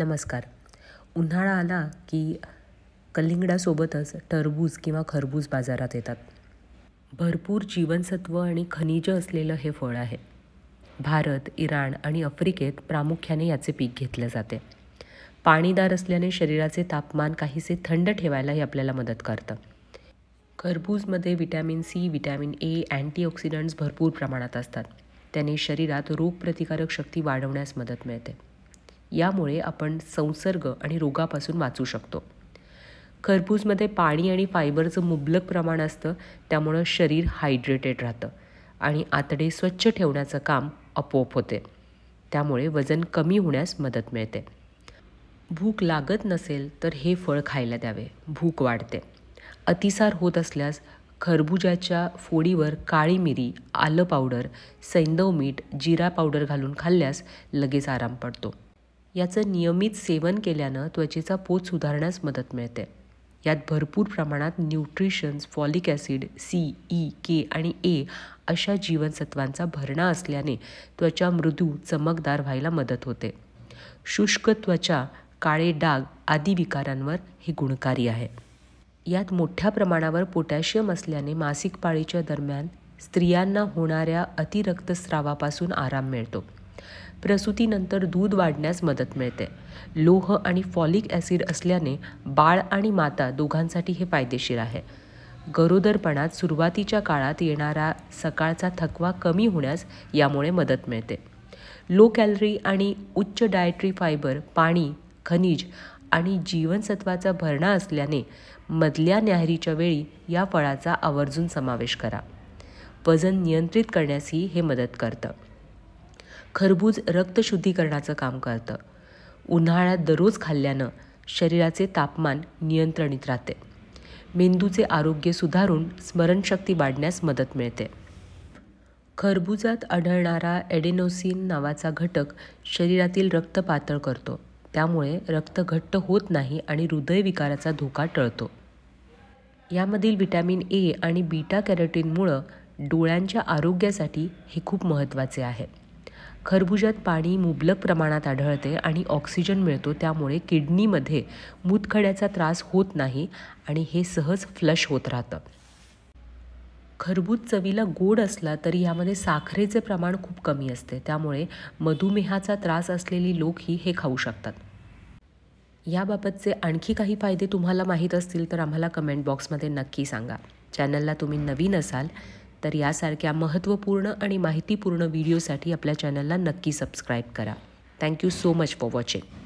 नमस्कार उन्हाळा आला की कलिंगडासोबतच टरबूज किंवा खरबूज बाजारात येतात भरपूर जीवनसत्व आणि खनिज असलेलं हे फळ आहे भारत इराण आणि आफ्रिकेत प्रामुख्याने याचे पीक घेतले जाते पाणीदार असल्याने शरीराचे तापमान काहीसे थंड ठेवायला हे आपल्याला मदत करतं खरबूजमध्ये vitamin C vitamin A antioxidants भरपूर प्रमाणात असतात त्याने शरीरात रोगप्रतिकारक शक्ती वाढवण्यास मदत मिळते यामुळे आपण संसर्ग आणि रोगापासून वाचू शकतो खरबूजमध्ये पाणी आणि फायबरचं मुबलक प्रमाण असतं त्यामुळं शरीर हायड्रेटेड राहतं आणि आतडे स्वच्छ ठेवण्याचं काम आपोआप होते त्यामुळे वजन कमी होण्यास मदत मिळते भूक लागत नसेल तर हे फळ खायला द्यावे भूक वाढते अतिसार होत असल्यास खरबुजाच्या फोडीवर काळी मिरी आलं पावडर सैंदव मीठ जिरा पावडर घालून खाल्ल्यास लगेच आराम पडतो याचं नियमित सेवन केल्यानं त्वचेचा पोत सुधारण्यास मदत मिळते यात भरपूर प्रमाणात nutritions folic acid C E K आणि ए अशा जीवनसत्वांचा भरणा असल्याने त्वचा मृदू चमकदार व्हायला मदत होते शुष्क त्वचा काळे डाग आदी विकारांवर हे गुणकारी आहे यात मोठ्या प्रमाणावर पोटॅशियम असल्याने मासिक पाळीच्या दरम्यान स्त्रियांना होणाऱ्या अतिरक्तस्रावापासून आराम मिळतो प्रसूतीनंतर दूध वाढण्यास मदत मिळते लोह आणि फॉलिक ॲसिड असल्याने बाळ आणि माता दोघांसाठी हे फायदेशीर आहे गरोदरपणात सुरुवातीच्या काळात येणारा सकाळचा थकवा कमी होण्यास यामुळे मदत मिळते लो कॅलरी आणि उच्च डायट्री फायबर पाणी खनिज आणि जीवनसत्वाचा भरणा असल्याने मधल्या न्याहरीच्या वेळी या फळाचा आवर्जून समावेश करा वजन नियंत्रित करण्यासही हे मदत करतं खरबूज रक्तशुद्धीकरणाचं काम करतं उन्हाळ्यात दररोज खाल्ल्यानं शरीराचे तापमान नियंत्रणित राहते मेंदूचे आरोग्य सुधारून स्मरणशक्ती वाढण्यास मदत मिळते खरबुजात आढळणारा एडेनोसिन नावाचा घटक शरीरातील रक्त पातळ करतो त्यामुळे रक्त घट्ट होत नाही आणि हृदयविकाराचा धोका टळतो यामधील विटॅमिन ए आणि बीटा कॅरोटीनमुळं डोळ्यांच्या आरोग्यासाठी हे खूप महत्त्वाचे आहे खरबुजात पाणी मुबलक प्रमाणात आढळते आणि ऑक्सिजन मिळतो त्यामुळे किडनीमध्ये मूतखड्याचा त्रास होत नाही आणि हे सहज फ्लश होत राहतं खरबूज चवीला गोड असला तरी यामध्ये साखरेचे प्रमाण खूप कमी असते त्यामुळे मधुमेहाचा त्रास असलेली लोकही हे खाऊ शकतात याबाबतचे आणखी काही फायदे तुम्हाला माहीत असतील तर आम्हाला कमेंट बॉक्समध्ये नक्की सांगा चॅनलला तुम्ही नवीन असाल तर यासारख्या महत्त्वपूर्ण आणि माहितीपूर्ण व्हिडिओसाठी आपल्या चॅनलला नक्की सबस्क्राईब करा thank you so much for watching